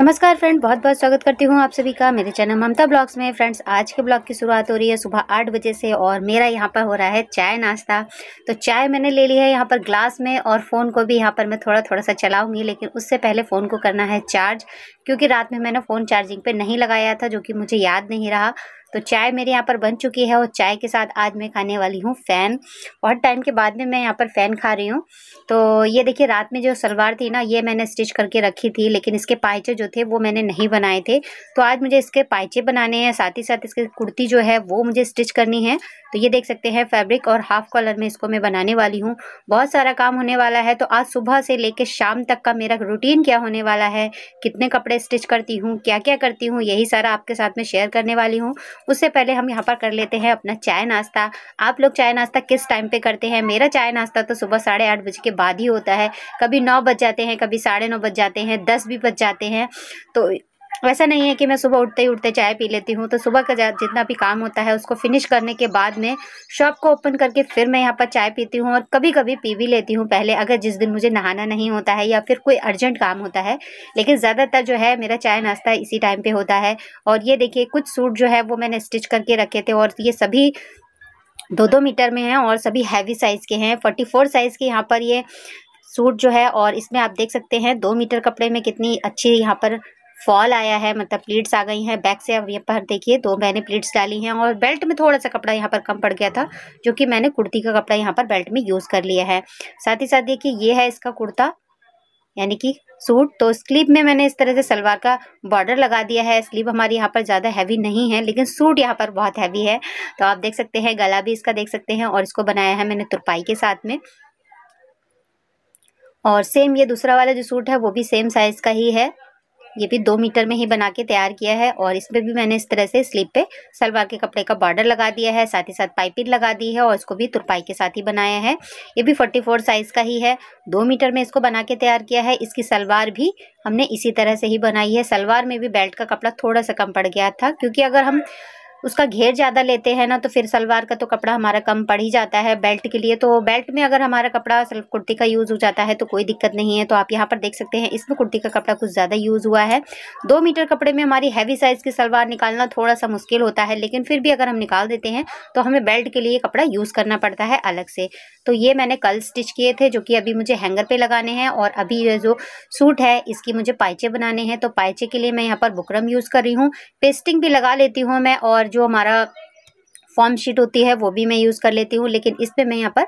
नमस्कार फ्रेंड बहुत बहुत स्वागत करती हूँ आप सभी का मेरे चैनल ममता ब्लॉग्स में फ्रेंड्स आज के ब्लॉग की शुरुआत हो रही है सुबह आठ बजे से और मेरा यहाँ पर हो रहा है चाय नाश्ता तो चाय मैंने ले ली है यहाँ पर ग्लास में और फ़ोन को भी यहाँ पर मैं थोड़ा थोड़ा सा चलाऊंगी लेकिन उससे पहले फ़ोन को करना है चार्ज क्योंकि रात में मैंने फ़ोन चार्जिंग पे नहीं लगाया था जो कि मुझे याद नहीं रहा तो चाय मेरे यहाँ पर बन चुकी है और चाय के साथ आज मैं खाने वाली हूँ फ़ैन बहुत टाइम के बाद में मैं यहाँ पर फ़ैन खा रही हूँ तो ये देखिए रात में जो सलवार थी ना ये मैंने स्टिच करके रखी थी लेकिन इसके पाइचे जो थे वो मैंने नहीं बनाए थे तो आज मुझे इसके पाइचे बनाने हैं साथ ही साथ इसकी कुर्ती जो है वो मुझे स्टिच करनी है तो ये देख सकते हैं फैब्रिक और हाफ कॉलर में इसको मैं बनाने वाली हूँ बहुत सारा काम होने वाला है तो आज सुबह से लेकर शाम तक का मेरा रूटीन क्या होने वाला है कितने कपड़े स्टिच करती हूँ क्या क्या करती हूँ यही सारा आपके साथ में शेयर करने वाली हूँ उससे पहले हम यहाँ पर कर लेते हैं अपना चाय नाश्ता आप लोग चाय नाश्ता किस टाइम पे करते हैं मेरा चाय नाश्ता तो सुबह साढ़े आठ बजे के बाद ही होता है कभी नौ बज जाते हैं कभी साढ़े नौ बज जाते हैं दस भी बज जाते हैं तो ऐसा नहीं है कि मैं सुबह उठते ही उठते चाय पी लेती हूँ तो सुबह का जितना भी काम होता है उसको फिनिश करने के बाद में शॉप को ओपन करके फिर मैं यहाँ पर चाय पीती हूँ और कभी कभी पी भी लेती हूँ पहले अगर जिस दिन मुझे नहाना नहीं होता है या फिर कोई अर्जेंट काम होता है लेकिन ज़्यादातर जो है मेरा चाय नाश्ता इसी टाइम पर होता है और ये देखिए कुछ सूट जो है वो मैंने स्टिच करके रखे थे और ये सभी दो दो मीटर में हैं और सभी हैवी साइज़ के हैं फोर्टी फोर साइज़ के यहाँ पर ये सूट जो है और इसमें आप देख सकते हैं दो मीटर कपड़े में कितनी अच्छी यहाँ पर फॉल आया है मतलब प्लीट्स आ गई हैं बैक से अब यहाँ पर देखिए दो मैंने प्लीट्स डाली हैं और बेल्ट में थोड़ा सा कपड़ा यहाँ पर कम पड़ गया था जो कि मैंने कुर्ती का कपड़ा यहाँ पर बेल्ट में यूज़ कर लिया है साथ ही साथ देखिए ये है इसका कुर्ता यानी कि सूट तो स्लीव में मैंने इस तरह से सलवार का बॉर्डर लगा दिया है स्लीव हमारी यहाँ पर ज़्यादा हैवी नहीं है लेकिन सूट यहाँ पर बहुत हैवी है तो आप देख सकते हैं गला भी इसका देख सकते हैं और इसको बनाया है मैंने तुरपाई के साथ में और सेम ये दूसरा वाला जो सूट है वो भी सेम साइज़ का ही है ये भी दो मीटर में ही बना के तैयार किया है और इसमें भी मैंने इस तरह से स्लीप पे सलवार के कपड़े का बॉर्डर लगा दिया है साथ ही साथ पाइपिंग लगा दी है और इसको भी तुरपाई के साथ ही बनाया है ये भी फोर्टी फोर साइज़ का ही है दो मीटर में इसको बना के तैयार किया है इसकी सलवार भी हमने इसी तरह से ही बनाई है सलवार में भी बेल्ट का कपड़ा थोड़ा सा कम पड़ गया था क्योंकि अगर हम उसका घेर ज़्यादा लेते हैं ना तो फिर सलवार का तो कपड़ा हमारा कम पड़ ही जाता है बेल्ट के लिए तो बेल्ट में अगर हमारा कपड़ा सिर्फ कुर्ती का यूज़ हो जाता है तो कोई दिक्कत नहीं है तो आप यहाँ पर देख सकते हैं इसमें कुर्ती का कपड़ा कुछ ज़्यादा यूज़ हुआ है दो मीटर कपड़े में हमारी हैवी साइज़ की सलवार निकालना थोड़ा सा मुश्किल होता है लेकिन फिर भी अगर हम निकाल देते हैं तो हमें बेल्ट के लिए कपड़ा यूज़ करना पड़ता है अलग से तो ये मैंने कल स्टिच किए थे जो कि अभी मुझे हैंगर पर लगाने हैं और अभी ये जो सूट है इसकी मुझे पाइचे बनाने हैं तो पाइचे के लिए मैं यहाँ पर बुकरम यूज़ कर रही हूँ पेस्टिंग भी लगा लेती हूँ मैं और पर जो हमारा फॉर्म शीट होती है वो भी मैं यूज़ कर लेती हूँ लेकिन इस पर मैं यहाँ पर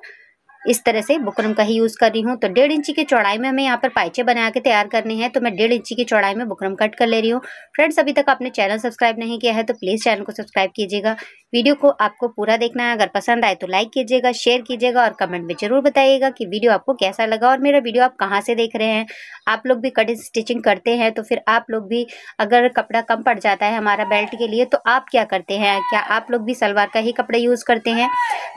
इस तरह से बुकरम का ही यूज़ कर रही हूँ तो डेढ़ इंची की चौड़ाई में हमें यहाँ पर पाइचे बना के तैयार करने हैं तो मैं डेढ़ इंची की चौड़ाई में बुकरम कट कर ले रही हूँ फ्रेंड्स अभी तक आपने चैनल सब्सक्राइब नहीं किया है तो प्लीज़ चैनल को सब्सक्राइब कीजिएगा वीडियो को आपको पूरा देखना है अगर पसंद आए तो लाइक कीजिएगा शेयर कीजिएगा और कमेंट में ज़रूर बताइएगा कि वीडियो आपको कैसा लगा और मेरा वीडियो आप कहाँ से देख रहे हैं आप लोग भी कटिंग स्टिचिंग करते हैं तो फिर आप लोग भी अगर कपड़ा कम पड़ जाता है हमारा बेल्ट के लिए तो आप क्या करते हैं क्या आप लोग भी सलवार का ही कपड़ा यूज़ करते हैं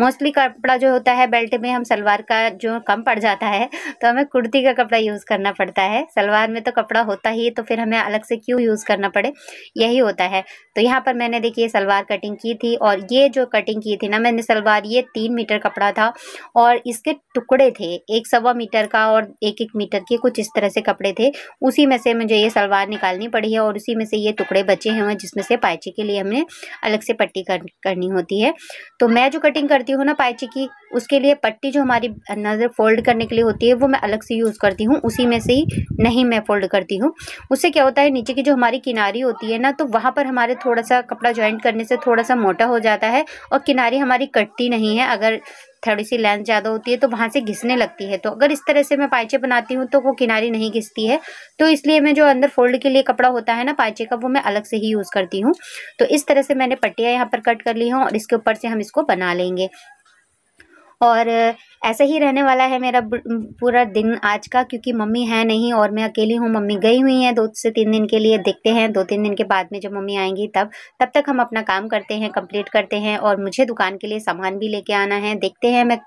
मोस्टली कपड़ा जो होता है बेल्ट में हम सलवार का जो कम पड़ जाता है तो हमें कुर्ती का कपड़ा यूज़ करना पड़ता है सलवार में तो कपड़ा होता ही तो फिर हमें अलग से क्यों यूज़ करना पड़े यही होता है तो यहाँ पर मैंने देखिए सलवार कटिंग की थी और ये जो कटिंग की थी ना मैंने सलवार ये तीन मीटर कपड़ा था और इसके टुकड़े थे एक सवा मीटर का और एक एक मीटर के कुछ इस तरह से कपड़े थे उसी में से मुझे ये सलवार निकालनी पड़ी है और उसी में से ये टुकड़े बचे हैं जिसमें से पायची के लिए हमने अलग से पट्टी कर, करनी होती है तो मैं जो कटिंग करती हूँ ना पायची की उसके लिए पट्टी जो हमारी नज़र फोल्ड करने के लिए होती है वो मैं अलग से यूज़ करती हूँ उसी में से ही नहीं मैं फोल्ड करती हूँ उससे क्या होता है नीचे की जो हमारी किनारी होती है ना तो वहाँ पर हमारे थोड़ा सा कपड़ा ज्वाइंट करने से थोड़ा सा मोटा हो जाता है और किनारी हमारी कटती नहीं है अगर थोड़ी सी लेंथ ज़्यादा होती है तो वहाँ से घिसने लगती है तो अगर इस तरह से मैं पाइचे बनाती हूँ तो वो किनारी नहीं घिसती है तो इसलिए मैं जो अंदर फोल्ड के लिए कपड़ा होता है ना पाइचे का वो मैं अलग से ही यूज़ करती हूँ तो इस तरह से मैंने पट्टियाँ यहाँ पर कट कर ली हूँ और इसके ऊपर से हम इसको बना लेंगे और ऐसे ही रहने वाला है मेरा पूरा दिन आज का क्योंकि मम्मी है नहीं और मैं अकेली हूँ मम्मी गई हुई हैं दो से तीन दिन के लिए देखते हैं दो तीन दिन के बाद में जब मम्मी आएंगी तब तब तक हम अपना काम करते हैं कंप्लीट करते हैं और मुझे दुकान के लिए सामान भी लेके आना है देखते हैं मैं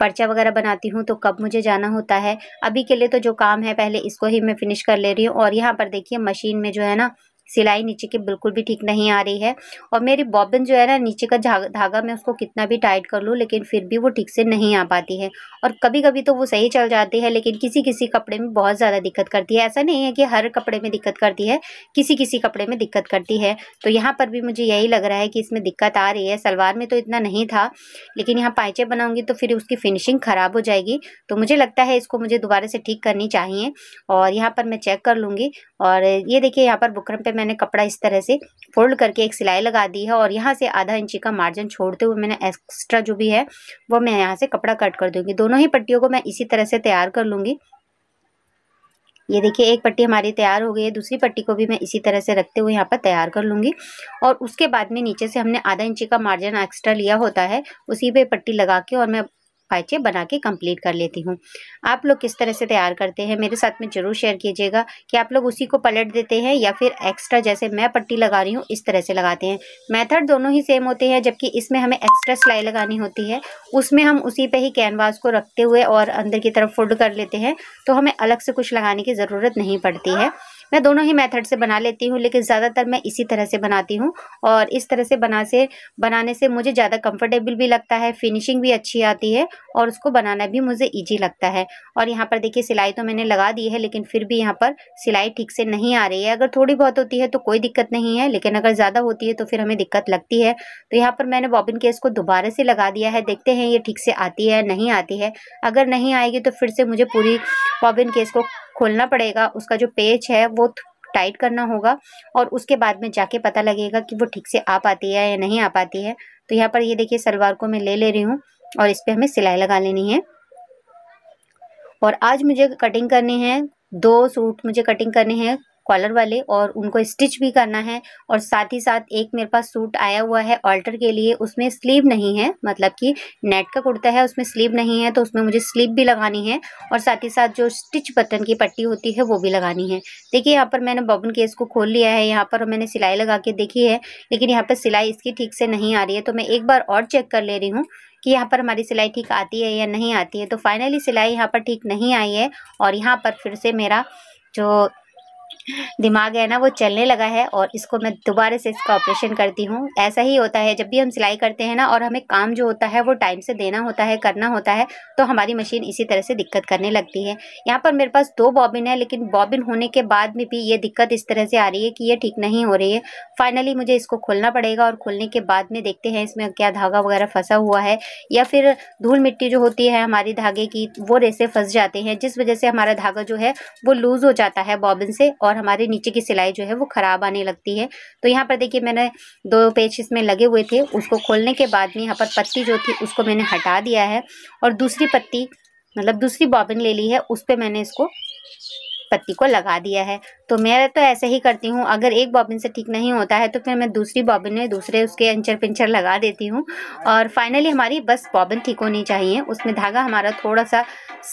पर्चा वगैरह बनाती हूँ तो कब मुझे जाना होता है अभी के लिए तो जो काम है पहले इसको ही मैं फिनिश कर ले रही हूँ और यहाँ पर देखिए मशीन में जो है ना सिलाई नीचे की बिल्कुल भी ठीक नहीं आ रही है और मेरी बॉबिन जो है ना नीचे का धागा मैं उसको कितना भी टाइट कर लूँ लेकिन फिर भी वो ठीक से नहीं आ पाती है और कभी कभी तो वो सही चल जाती है लेकिन किसी किसी कपड़े में बहुत ज़्यादा दिक्कत करती है ऐसा नहीं है कि हर कपड़े में दिक्कत करती है किसी किसी कपड़े में दिक्कत करती है तो यहाँ पर भी मुझे यही लग रहा है कि इसमें दिक्कत आ रही है सलवार में तो इतना नहीं था लेकिन यहाँ पाइचे बनाऊँगी तो फिर उसकी फिनिशिंग ख़राब हो जाएगी तो मुझे लगता है इसको मुझे दोबारा से ठीक करनी चाहिए और यहाँ पर मैं चेक कर लूँगी और ये देखिए यहाँ पर बुकरम पे मैंने कपड़ा इस तरह से फोल्ड करके एक सिलाई लगा दी है और यहाँ से आधा इंची का मार्जिन छोड़ते हुए मैंने एक्स्ट्रा जो भी है वो मैं यहाँ से कपड़ा कट कर दूँगी दोनों ही पट्टियों को मैं इसी तरह से तैयार कर लूँगी ये देखिए एक पट्टी हमारी तैयार हो गई है दूसरी पट्टी को भी मैं इसी तरह से रखते हुए यहाँ पर तैयार कर लूँगी और उसके बाद में नीचे से हमने आधा इंची का मार्जिन एक्स्ट्रा लिया होता है उसी पे पट्टी लगा के और मैं फाइचे बना के कम्प्लीट कर लेती हूँ आप लोग किस तरह से तैयार करते हैं मेरे साथ में ज़रूर शेयर कीजिएगा कि आप लोग उसी को पलट देते हैं या फिर एक्स्ट्रा जैसे मैं पट्टी लगा रही हूँ इस तरह से लगाते हैं मेथड दोनों ही सेम होते हैं जबकि इसमें हमें एक्स्ट्रा सिलाई लगानी होती है उसमें हम उसी पर ही कैनवास को रखते हुए और अंदर की तरफ फोल्ड कर लेते हैं तो हमें अलग से कुछ लगाने की ज़रूरत नहीं पड़ती है मैं दोनों ही मेथड से बना लेती हूँ लेकिन ज़्यादातर मैं इसी तरह से बनाती हूँ और इस तरह से बना से बनाने से मुझे ज़्यादा कंफर्टेबल भी लगता है फिनिशिंग भी अच्छी आती है और उसको बनाना भी मुझे ईजी लगता है और यहाँ पर देखिए सिलाई तो मैंने लगा दी है लेकिन फिर भी यहाँ पर सिलाई ठीक से नहीं आ रही है अगर थोड़ी बहुत होती है तो कोई दिक्कत नहीं है लेकिन अगर ज़्यादा होती है तो फिर हमें दिक्कत लगती है तो यहाँ पर मैंने बॉबिन केस को दोबारा से लगा दिया है देखते हैं ये ठीक से आती है नहीं आती है अगर नहीं आएगी तो फिर से मुझे पूरी बॉबिन केस को खोलना पड़ेगा उसका जो पेज है वो टाइट करना होगा और उसके बाद में जाके पता लगेगा कि वो ठीक से आ पाती है या नहीं आ पाती है तो यहाँ पर ये देखिए सलवार को मैं ले ले रही हूँ और इस पर हमें सिलाई लगा लेनी है और आज मुझे कटिंग करनी है दो सूट मुझे कटिंग करने हैं कॉलर वाले और उनको स्टिच भी करना है और साथ ही साथ एक मेरे पास सूट आया हुआ है ऑल्टर के लिए उसमें स्लीव नहीं है मतलब कि नेट का कुर्ता है उसमें स्लीव नहीं है तो उसमें मुझे स्लीव भी लगानी है और साथ ही साथ जो स्टिच बटन की पट्टी होती है वो भी लगानी है देखिए यहाँ पर मैंने बबन केस को खोल लिया है यहाँ पर मैंने सिलाई लगा के देखी है लेकिन यहाँ पर सिलाई इसकी ठीक से नहीं आ रही है तो मैं एक बार और चेक कर ले रही हूँ कि यहाँ पर हमारी सिलाई ठीक आती है या नहीं आती है तो फाइनली सिलाई यहाँ पर ठीक नहीं आई है और यहाँ पर फिर से मेरा जो दिमाग है ना वो चलने लगा है और इसको मैं दोबारा से इसका ऑपरेशन करती हूँ ऐसा ही होता है जब भी हम सिलाई करते हैं ना और हमें काम जो होता है वो टाइम से देना होता है करना होता है तो हमारी मशीन इसी तरह से दिक्कत करने लगती है यहाँ पर मेरे पास दो बॉबिन है लेकिन बॉबिन होने के बाद में भी ये दिक्कत इस तरह से आ रही है कि ये ठीक नहीं हो रही है फाइनली मुझे इसको खोलना पड़ेगा और खोलने के बाद में देखते हैं इसमें क्या धागा वगैरह फंसा हुआ है या फिर धूल मिट्टी जो होती है हमारी धागे की वो रेसे फंस जाते हैं जिस वजह से हमारा धागा जो है वो लूज़ हो जाता है बॉबिन से और हमारे नीचे की सिलाई जो है वो ख़राब आने लगती है तो यहाँ पर देखिए मैंने दो पेज इसमें लगे हुए थे उसको खोलने के बाद में यहाँ पर पत्ती जो थी उसको मैंने हटा दिया है और दूसरी पत्ती मतलब दूसरी बॉबिन ले ली है उस पर मैंने इसको पत्ती को लगा दिया है तो मैं तो ऐसे ही करती हूँ अगर एक बॉबिन से ठीक नहीं होता है तो फिर मैं दूसरी बॉबिन में दूसरे उसके अंचर पिंचर लगा देती हूँ और फाइनली हमारी बस बॉबिन ठीक होनी चाहिए उसमें धागा हमारा थोड़ा सा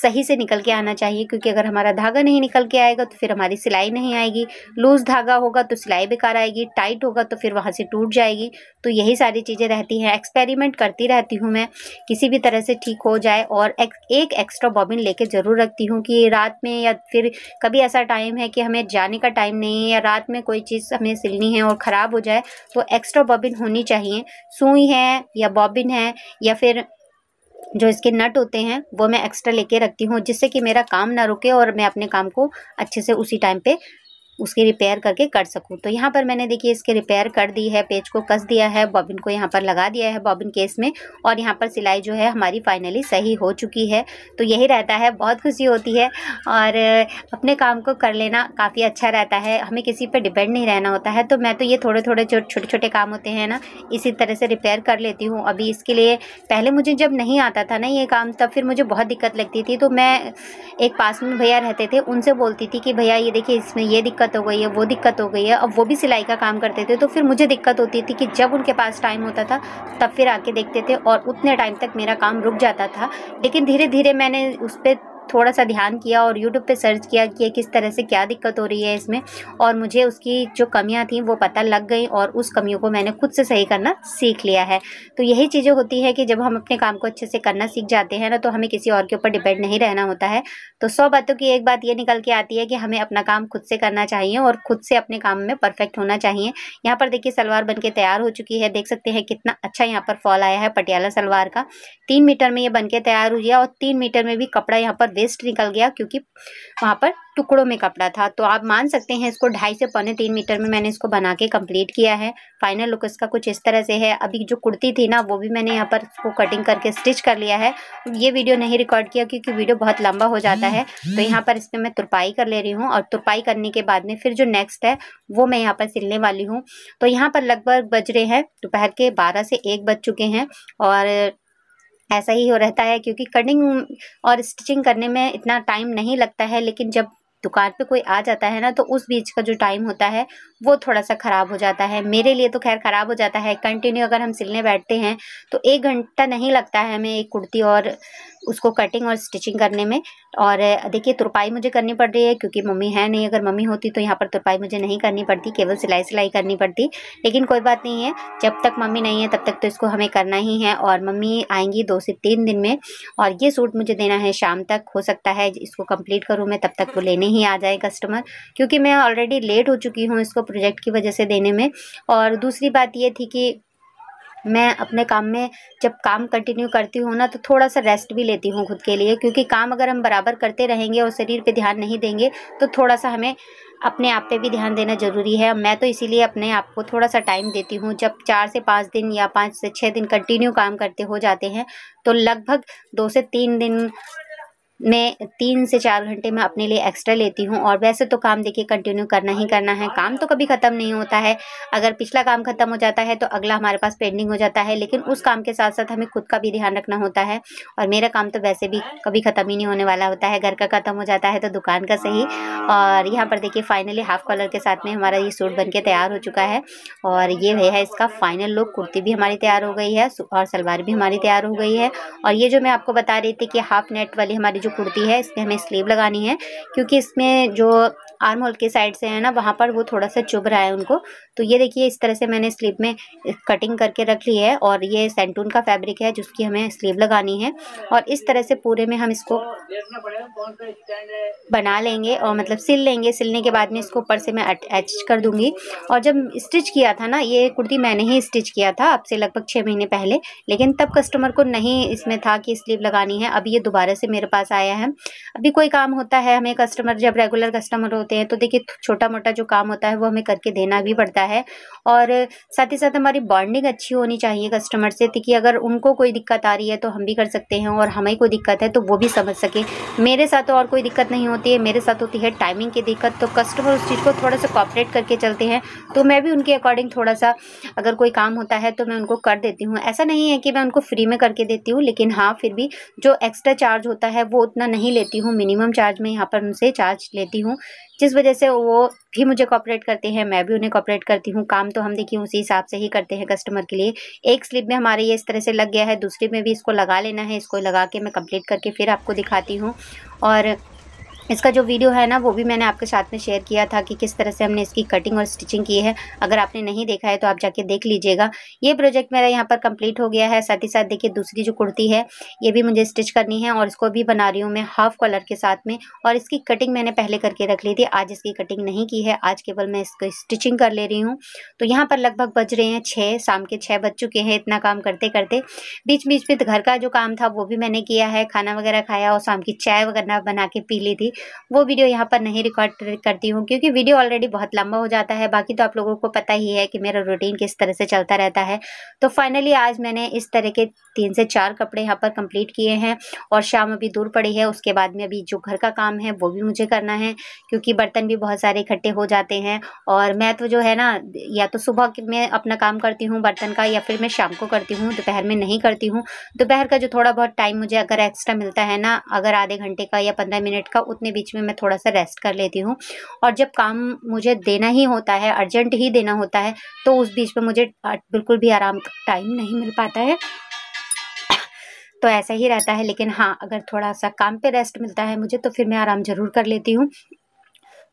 सही से निकल के आना चाहिए क्योंकि अगर हमारा धागा नहीं निकल के आएगा तो फिर हमारी सिलाई नहीं आएगी लूज़ धागा होगा तो सिलाई बेकार आएगी टाइट होगा तो फिर वहाँ से टूट जाएगी तो यही सारी चीज़ें रहती हैं एक्सपेरिमेंट करती रहती हूँ मैं किसी भी तरह से ठीक हो जाए और एक, एक्स्ट्रा बॉबिन लेके ज़रूर रखती हूँ कि रात में या फिर कभी ऐसा टाइम है कि हमें जाने का टाइम नहीं है या रात में कोई चीज़ हमें सिलनी है और ख़राब हो जाए तो एक्स्ट्रा बॉबिन होनी चाहिए सुई है या बॉबिन है या फिर जो इसके नट होते हैं वो मैं एक्स्ट्रा लेके रखती हूँ जिससे कि मेरा काम ना रुके और मैं अपने काम को अच्छे से उसी टाइम पे उसकी रिपेयर करके कर सकूँ तो यहाँ पर मैंने देखिए इसके रिपेयर कर दी है पेज को कस दिया है बॉबिन को यहाँ पर लगा दिया है बॉबिन केस में और यहाँ पर सिलाई जो है हमारी फाइनली सही हो चुकी है तो यही रहता है बहुत खुशी होती है और अपने काम को कर लेना काफ़ी अच्छा रहता है हमें किसी पर डिपेंड नहीं रहना होता है तो मैं तो ये थोड़े थोड़े जो छोटे छोटे काम होते हैं ना इसी तरह से रिपेयर कर लेती हूँ अभी इसके लिए पहले मुझे जब नहीं आता था ना ये काम तब फिर मुझे बहुत दिक्कत लगती थी तो मैं एक पास में भैया रहते थे उनसे बोलती थी कि भैया ये देखिए इसमें ये दिक्कत दिक्कत हो गई है वो दिक्कत हो गई है अब वो भी सिलाई का काम करते थे तो फिर मुझे दिक्कत होती थी कि जब उनके पास टाइम होता था तब फिर आके देखते थे और उतने टाइम तक मेरा काम रुक जाता था लेकिन धीरे धीरे मैंने उस पर थोड़ा सा ध्यान किया और यूट्यूब पे सर्च किया कि किस तरह से क्या दिक्कत हो रही है इसमें और मुझे उसकी जो कमियाँ थी वो पता लग गई और उस कमियों को मैंने खुद से सही करना सीख लिया है तो यही चीज़ें होती है कि जब हम अपने काम को अच्छे से करना सीख जाते हैं ना तो हमें किसी और के ऊपर डिपेंड नहीं रहना होता है तो सौ बातों की एक बात ये निकल के आती है कि हमें अपना काम खुद से करना चाहिए और खुद से अपने काम में परफेक्ट होना चाहिए यहाँ पर देखिए सलवार बन के तैयार हो चुकी है देख सकते हैं कितना अच्छा यहाँ पर फॉल आया है पटियाला सलवार का तीन मीटर में ये बन तैयार हुई है और तीन मीटर में भी कपड़ा यहाँ पर वेस्ट निकल गया क्योंकि वहाँ पर टुकड़ों में कपड़ा था तो आप मान सकते हैं इसको ढाई से पौने तीन मीटर में मैंने इसको बना के कंप्लीट किया है फाइनल लुक इसका कुछ इस तरह से है अभी जो कुर्ती थी ना वो भी मैंने यहाँ पर उसको कटिंग करके स्टिच कर लिया है ये वीडियो नहीं रिकॉर्ड किया क्योंकि वीडियो बहुत लंबा हो जाता है तो यहाँ पर इसमें मैं तुरपाई कर ले रही हूँ और तुरपाई करने के बाद में फिर जो नेक्स्ट है वो मैं यहाँ पर सिलने वाली हूँ तो यहाँ पर लगभग बज रहे हैं दोपहर के बारह से एक बज चुके हैं और ऐसा ही हो रहता है क्योंकि कटिंग और स्टिचिंग करने में इतना टाइम नहीं लगता है लेकिन जब दुकान पे कोई आ जाता है ना तो उस बीच का जो टाइम होता है वो थोड़ा सा ख़राब हो जाता है मेरे लिए तो खैर ख़राब हो जाता है कंटिन्यू अगर हम सिलने बैठते हैं तो एक घंटा नहीं लगता है हमें एक कुर्ती और उसको कटिंग और स्टिचिंग करने में और देखिए तुरपाई मुझे करनी पड़ रही है क्योंकि मम्मी है नहीं अगर मम्मी होती तो यहाँ पर तुरपाई मुझे नहीं करनी पड़ती केवल सिलाई सिलाई करनी पड़ती लेकिन कोई बात नहीं है जब तक मम्मी नहीं है तब तक तो इसको हमें करना ही है और मम्मी आएंगी दो से तीन दिन में और ये सूट मुझे देना है शाम तक हो सकता है इसको कम्प्लीट करूँ मैं तब तक वो लेने ही आ जाए कस्टमर क्योंकि मैं ऑलरेडी लेट हो चुकी हूँ इसको प्रोजेक्ट की वजह से देने में और दूसरी बात ये थी कि मैं अपने काम में जब काम कंटिन्यू करती हूँ ना तो थोड़ा सा रेस्ट भी लेती हूँ खुद के लिए क्योंकि काम अगर हम बराबर करते रहेंगे और शरीर पे ध्यान नहीं देंगे तो थोड़ा सा हमें अपने आप पे भी ध्यान देना ज़रूरी है मैं तो इसीलिए अपने आप को थोड़ा सा टाइम देती हूँ जब चार से पाँच दिन या पाँच से छः दिन कंटिन्यू काम करते हो जाते हैं तो लगभग दो से तीन दिन मैं तीन से चार घंटे में अपने लिए एक्स्ट्रा लेती हूँ और वैसे तो काम देखिए कंटिन्यू करना ही करना है काम तो कभी ख़त्म नहीं होता है अगर पिछला काम ख़त्म हो जाता है तो अगला हमारे पास पेंडिंग हो जाता है लेकिन उस काम के साथ साथ हमें खुद का भी ध्यान रखना होता है और मेरा काम तो वैसे भी कभी ख़त्म ही नहीं होने वाला होता है घर का ख़त्म हो जाता है तो दुकान का सही और यहाँ पर देखिए फाइनली हाफ़ कलर के साथ में हमारा ये सूट बन तैयार हो चुका है और ये है इसका फाइनल लुक कुर्ती भी हमारी तैयार हो गई है और सलवार भी हमारी तैयार हो गई है और ये जो मैं आपको बता रही थी कि हाफ़ नेट वाली हमारी जो जो कुर्ती है इसमें हमें स्लीव लगानी है क्योंकि इसमें जो आर्म होल के साइड से है ना वहाँ पर वो थोड़ा सा चुभ रहा है उनको तो ये देखिए इस तरह से मैंने स्लीव में कटिंग करके रख ली है और ये सेंटून का फैब्रिक है जिसकी हमें स्लीव लगानी है और इस तरह से पूरे में हम इसको बना लेंगे और मतलब सिल लेंगे सिलने के बाद में इसको ऊपर से मैं अटैच कर दूंगी और जब स्टिच किया था ना ये कुर्ती मैंने ही स्टिच किया था अब से लगभग छः महीने पहले लेकिन तब कस्टमर को नहीं इसमें था कि स्लीव लगानी है अब ये दोबारा से मेरे पास आया बताया है अभी कोई काम होता है हमें कस्टमर जब रेगुलर कस्टमर होते हैं तो देखिए छोटा मोटा जो काम होता है वो हमें करके देना भी पड़ता है और साथ ही साथ हमारी बॉन्डिंग अच्छी होनी चाहिए कस्टमर से ताकि अगर उनको कोई दिक्कत आ रही है तो हम भी कर सकते हैं और हमें कोई दिक्कत है तो वो भी समझ सके मेरे साथ तो और कोई दिक्कत नहीं होती है मेरे साथ होती है टाइमिंग की दिक्कत तो कस्टमर उस चीज़ को थोड़ा सा कॉपरेट करके चलते हैं तो मैं भी उनके अकॉर्डिंग थोड़ा सा अगर कोई काम होता है तो मैं उनको कर देती हूँ ऐसा नहीं है कि मैं उनको फ्री में करके देती हूँ लेकिन हाँ फिर भी जो एक्स्ट्रा चार्ज होता है वो उतना नहीं लेती हूँ मिनिमम चार्ज में यहाँ पर उनसे चार्ज लेती हूँ जिस वजह से वो भी मुझे कॉपरेट करते हैं मैं भी उन्हें कॉपरेट करती हूँ काम तो हम देखिए उसी हिसाब से ही करते हैं कस्टमर के लिए एक स्लिप में हमारे ये इस तरह से लग गया है दूसरी में भी इसको लगा लेना है इसको लगा के मैं कंप्लीट करके फिर आपको दिखाती हूँ और इसका जो वीडियो है ना वो भी मैंने आपके साथ में शेयर किया था कि किस तरह से हमने इसकी कटिंग और स्टिचिंग की है अगर आपने नहीं देखा है तो आप जाके देख लीजिएगा ये प्रोजेक्ट मेरा यहाँ पर कंप्लीट हो गया है साथ ही साथ देखिए दूसरी जो कुर्ती है ये भी मुझे स्टिच करनी है और इसको भी बना रही हूँ मैं हाफ कलर के साथ में और इसकी कटिंग मैंने पहले करके रख ली थी आज इसकी कटिंग नहीं की है आज केवल मैं इसकी स्टिचिंग कर ले रही हूँ तो यहाँ पर लगभग बज रहे हैं छः शाम के छः बज चुके हैं इतना काम करते करते बीच बीच में घर का जो काम था वो भी मैंने किया है खाना वगैरह खाया और शाम की चाय वगैरह बना के पी ली थी वो वीडियो यहाँ पर नहीं रिकॉर्ड करती हूँ क्योंकि वीडियो ऑलरेडी बहुत लंबा हो जाता है बाकी तो आप लोगों को पता ही है कि मेरा रूटीन किस तरह से चलता रहता है तो फाइनली आज मैंने इस तरह के तीन से चार कपड़े यहाँ पर कंप्लीट किए हैं और शाम अभी दूर पड़ी है उसके बाद में अभी जो घर का काम है वो भी मुझे करना है क्योंकि बर्तन भी बहुत सारे इकट्ठे हो जाते हैं और मैं तो जो है ना या तो सुबह में अपना काम करती हूँ बर्तन का या फिर मैं शाम को करती हूँ दोपहर में नहीं करती हूँ दोपहर का जो थोड़ा बहुत टाइम मुझे अगर एक्स्ट्रा मिलता है ना अगर आधे घंटे का या पंद्रह मिनट का उतने बीच में मैं थोड़ा सा रेस्ट कर लेती हूँ और जब काम मुझे देना ही होता है अर्जेंट ही देना होता है तो उस बीच में मुझे बिल्कुल भी आराम टाइम नहीं मिल पाता है तो ऐसा ही रहता है लेकिन हाँ अगर थोड़ा सा काम पे रेस्ट मिलता है मुझे तो फिर मैं आराम ज़रूर कर लेती हूँ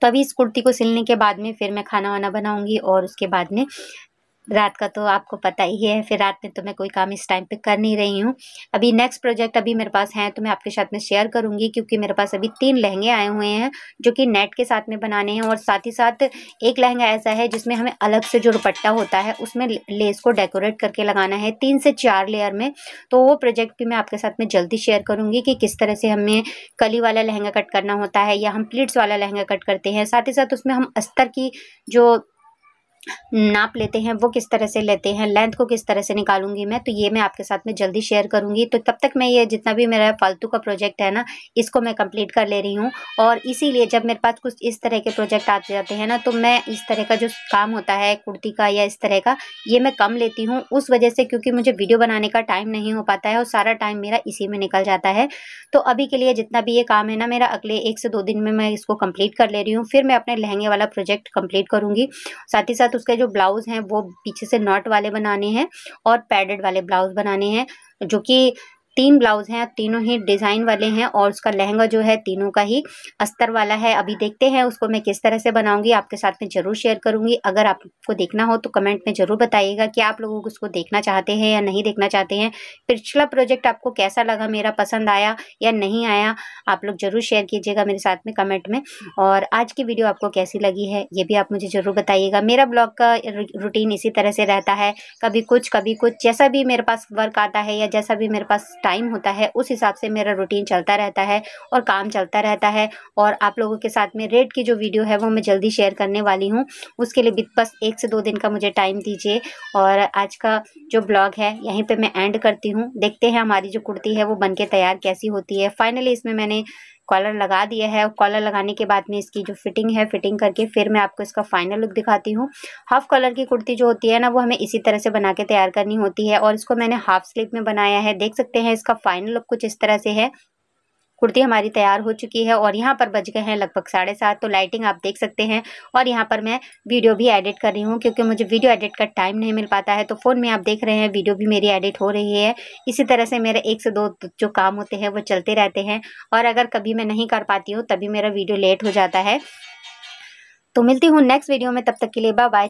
तो अभी इस कुर्ती को सिलने के बाद में फिर मैं खाना वाना बनाऊँगी और उसके बाद में रात का तो आपको पता ही है फिर रात में तो मैं कोई काम इस टाइम पे कर नहीं रही हूँ अभी नेक्स्ट प्रोजेक्ट अभी मेरे पास हैं तो मैं आपके साथ में शेयर करूँगी क्योंकि मेरे पास अभी तीन लहंगे आए हुए हैं जो कि नेट के साथ में बनाने हैं और साथ ही साथ एक लहंगा ऐसा है जिसमें हमें अलग से जो दुपट्टा होता है उसमें लेस को डेकोरेट करके लगाना है तीन से चार लेयर में तो वो प्रोजेक्ट भी मैं आपके साथ में जल्दी शेयर करूँगी कि किस तरह से हमें कली वाला लहंगा कट करना होता है या हम प्लीट्स वाला लहंगा कट करते हैं साथ ही साथ उसमें हम अस्तर की जो नाप लेते हैं वो किस तरह से लेते हैं लेंथ को किस तरह से निकालूंगी मैं तो ये मैं आपके साथ में जल्दी शेयर करूंगी तो तब तक मैं ये जितना भी मेरा फालतू का प्रोजेक्ट है ना इसको मैं कंप्लीट कर ले रही हूँ और इसीलिए जब मेरे पास कुछ इस तरह के प्रोजेक्ट आते जाते हैं ना तो मैं इस तरह का जो काम होता है कुर्ती का या इस तरह का ये मैं कम लेती हूँ उस वजह से क्योंकि मुझे वीडियो बनाने का टाइम नहीं हो पाता है और सारा टाइम मेरा इसी में निकल जाता है तो अभी के लिए जितना भी ये काम है ना मेरा अगले एक से दो दिन में मैं इसको कम्प्लीट कर ले रही हूँ फिर मैं अपने लहंगे वाला प्रोजेक्ट कम्प्लीट करूँगी साथ ही साथ उसके जो ब्लाउज़ हैं वो पीछे से नॉट वाले बनाने हैं और पैडेड वाले ब्लाउज़ बनाने हैं जो कि तीन ब्लाउज हैं तीनों ही डिज़ाइन वाले हैं और उसका लहंगा जो है तीनों का ही अस्तर वाला है अभी देखते हैं उसको मैं किस तरह से बनाऊंगी आपके साथ में ज़रूर शेयर करूंगी अगर आपको देखना हो तो कमेंट में ज़रूर बताइएगा कि आप लोग उसको देखना चाहते हैं या नहीं देखना चाहते हैं पिछला प्रोजेक्ट आपको कैसा लगा मेरा पसंद आया या नहीं आया आप लोग ज़रूर शेयर कीजिएगा मेरे साथ में कमेंट में और आज की वीडियो आपको कैसी लगी है ये भी आप मुझे ज़रूर बताइएगा मेरा ब्लॉग का रूटीन इसी तरह से रहता है कभी कुछ कभी कुछ जैसा भी मेरे पास वर्क आता है या जैसा भी मेरे पास टाइम होता है उस हिसाब से मेरा रूटीन चलता रहता है और काम चलता रहता है और आप लोगों के साथ में रेट की जो वीडियो है वो मैं जल्दी शेयर करने वाली हूँ उसके लिए भी बस एक से दो दिन का मुझे टाइम दीजिए और आज का जो ब्लॉग है यहीं पर मैं एंड करती हूँ देखते हैं हमारी जो कुर्ती है वो बन के तैयार कैसी होती है फाइनली इसमें मैंने कॉलर लगा दिया है कॉलर लगाने के बाद में इसकी जो फिटिंग है फिटिंग करके फिर मैं आपको इसका फाइनल लुक दिखाती हूँ हाफ कलर की कुर्ती जो होती है ना वो हमें इसी तरह से बना के तैयार करनी होती है और इसको मैंने हाफ स्लीव में बनाया है देख सकते हैं इसका फाइनल लुक कुछ इस तरह से है कुर्ती हमारी तैयार हो चुकी है और यहाँ पर बज गए हैं लगभग साढ़े सात तो लाइटिंग आप देख सकते हैं और यहाँ पर मैं वीडियो भी एडिट कर रही हूँ क्योंकि मुझे वीडियो एडिट का टाइम नहीं मिल पाता है तो फ़ोन में आप देख रहे हैं वीडियो भी मेरी एडिट हो रही है इसी तरह से मेरे एक से दो जो काम होते हैं वो चलते रहते हैं और अगर कभी मैं नहीं कर पाती हूँ तभी मेरा वीडियो लेट हो जाता है तो मिलती हूँ नेक्स्ट वीडियो में तब तक के लिए बाय